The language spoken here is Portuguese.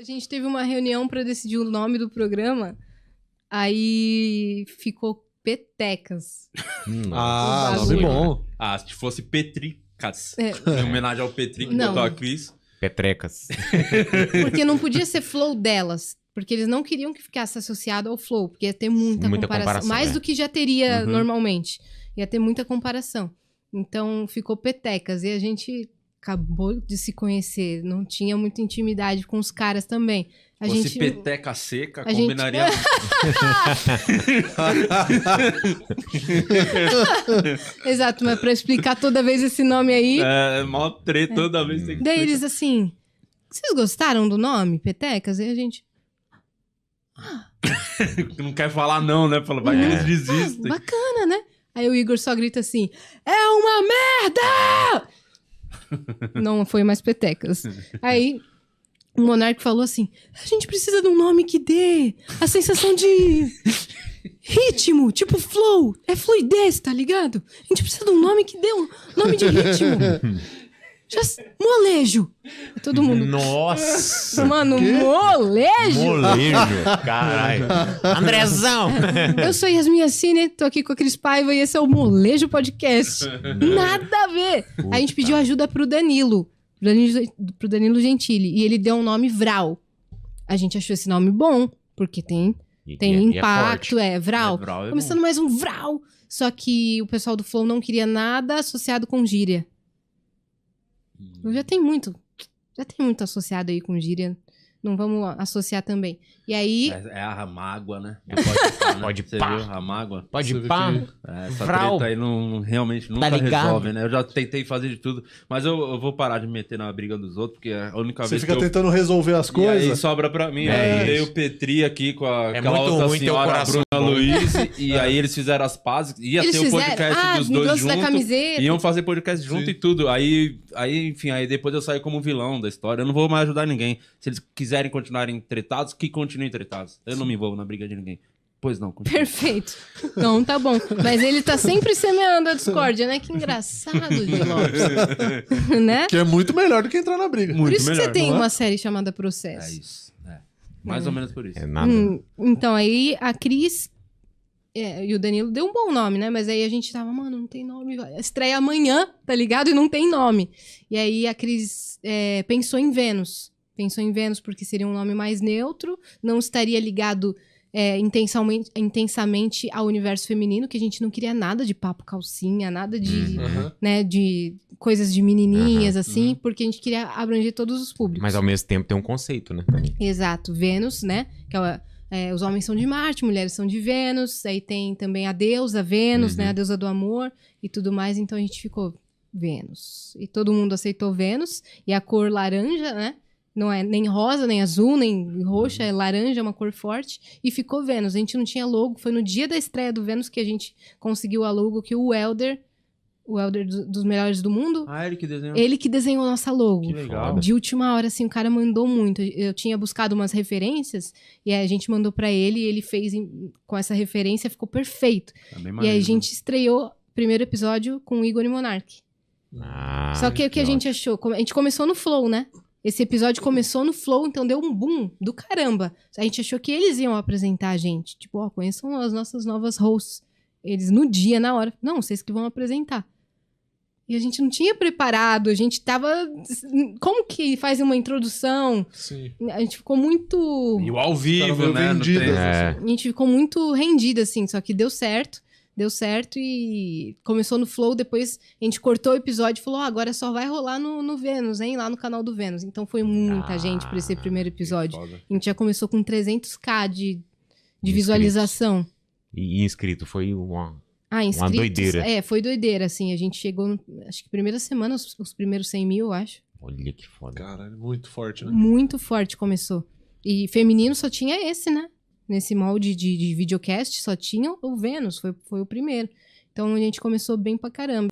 A gente teve uma reunião para decidir o nome do programa, aí ficou Petecas. Hum, ah, nome bom. Ah, se fosse Petricas. É. Em homenagem ao Petri que botou a Cris. Petrecas. Porque não podia ser flow delas. Porque eles não queriam que ficasse associado ao flow, porque ia ter muita, muita comparação, comparação. Mais é. do que já teria uhum. normalmente. Ia ter muita comparação. Então ficou petecas. E a gente acabou de se conhecer, não tinha muita intimidade com os caras também. A Fosse gente peteca seca, a combinaria. Gente... Exato, mas para explicar toda vez esse nome aí. É, é mó treta é. toda é. vez. Tem que Daí eles assim, vocês gostaram do nome Petecas? E a gente. não quer falar não, né? falou vai é. que eles é. desistem. Ah, bacana, né? Aí o Igor só grita assim: é uma merda! não foi mais Petecas. Aí o monarca falou assim: a gente precisa de um nome que dê a sensação de ritmo, tipo flow, é fluidez, tá ligado? A gente precisa de um nome que dê um nome de ritmo. Já... Molejo! Todo mundo. Nossa! Mano, que? molejo! Molejo! Caralho! Andrezão! Eu sou Yasmin Assine, tô aqui com a Cris Paiva e esse é o Molejo Podcast. Nada a ver! Puta. A gente pediu ajuda pro Danilo, pro Danilo, pro Danilo Gentili, e ele deu um nome Vral. A gente achou esse nome bom, porque tem, e, tem e, é- é impacto, é, é, Vral. É, vral é Começando bom. mais um Vral! Só que o pessoal do Flow não queria nada associado com gíria. Já tem muito. Já tem muito associado aí com gíria. Não vamos associar também. E aí. É, é a mágoa, né? pode pá. Pode pá. Viu? mágoa. Pode pá. Que, é, essa Vral. treta aí não, realmente tá nunca tá resolve, né? Eu já tentei fazer de tudo. Mas eu, eu, vou parar de meter na briga dos outros, porque é a única Você vez. Você fica que tentando eu... resolver as coisas. E aí sobra pra mim. É aí eu Petri aqui com a é muito ruim senhora teu coração, Bruna Luiz. e é. aí eles fizeram as pazes. Ia eles ter o podcast fizeram... ah, dos dois juntos. Iam fazer podcast junto Sim. e tudo. Aí Aí, enfim, aí depois eu saí como vilão da história. Eu não vou mais ajudar ninguém. Se eles quiserem continuarem entretados que continuem entretados Eu não me envolvo na briga de ninguém. Pois não. Continue. Perfeito. Então tá bom. Mas ele tá sempre semeando a discórdia, né? Que engraçado, de né? Que é muito melhor do que entrar na briga. Muito por isso melhor, que você tem é? uma série chamada Processo. É isso. É. Mais ou é. menos por isso. É nada. Hum, então aí a Cris é, e o Danilo deu um bom nome, né? Mas aí a gente tava, mano, não tem nome. Estreia amanhã, tá ligado? E não tem nome. E aí a Cris é, pensou em Vênus. Pensou em Vênus porque seria um nome mais neutro, não estaria ligado é, intensamente, intensamente ao universo feminino, que a gente não queria nada de papo calcinha, nada de, uhum. uhum. né, de coisas de menininhas, uhum, assim, uhum. porque a gente queria abranger todos os públicos. Mas ao mesmo tempo tem um conceito, né? Exato. Vênus, né? Que é é, os homens são de Marte, mulheres são de Vênus, aí tem também a deusa Vênus, uhum. né? A uhum. deusa do amor e tudo mais. Então a gente ficou Vênus. E todo mundo aceitou Vênus. E a cor laranja, né? Não é nem rosa, nem azul, nem roxa, é laranja, é uma cor forte. E ficou Vênus. A gente não tinha logo. Foi no dia da estreia do Vênus que a gente conseguiu a logo que o Welder o Elder dos melhores do mundo. Ah, ele que desenhou. Ele que desenhou nossa logo. Que legal. De última hora, assim, o cara mandou muito. Eu tinha buscado umas referências e a gente mandou para ele e ele fez com essa referência, ficou perfeito. Tá e a gente estreou o primeiro episódio com o Igor e Monark. Ah, Só que o que, a gente achou? A gente começou no Flow, né? Esse episódio começou no Flow, então deu um boom do caramba. A gente achou que eles iam apresentar a gente. Tipo, ó, oh, conheçam as nossas novas hosts. Eles no dia, na hora. Não, vocês que vão apresentar. E a gente não tinha preparado, a gente tava. Como que faz uma introdução? Sim. A gente ficou muito. E o ao vivo, né? é. assim. A gente ficou muito rendida, assim, só que deu certo. Deu certo e começou no Flow, depois a gente cortou o episódio e falou: ah, agora só vai rolar no, no Vênus, hein? Lá no canal do Vênus. Então foi muita ah, gente para esse primeiro episódio. A gente já começou com 300k de, de, visualização. E inscrito, foi uma ah, inscritos. Uma doideira. É, foi doideira, assim. A gente chegou, acho que primeira semana, os, os primeiros 100 mil, eu acho. Olha que foda. Caralho, muito forte, né? Muito forte começou. E feminino só tinha esse, né? Nesse molde de, de videocast só tinha o Vênus, foi, foi o primeiro. Então a gente começou bem pra caramba.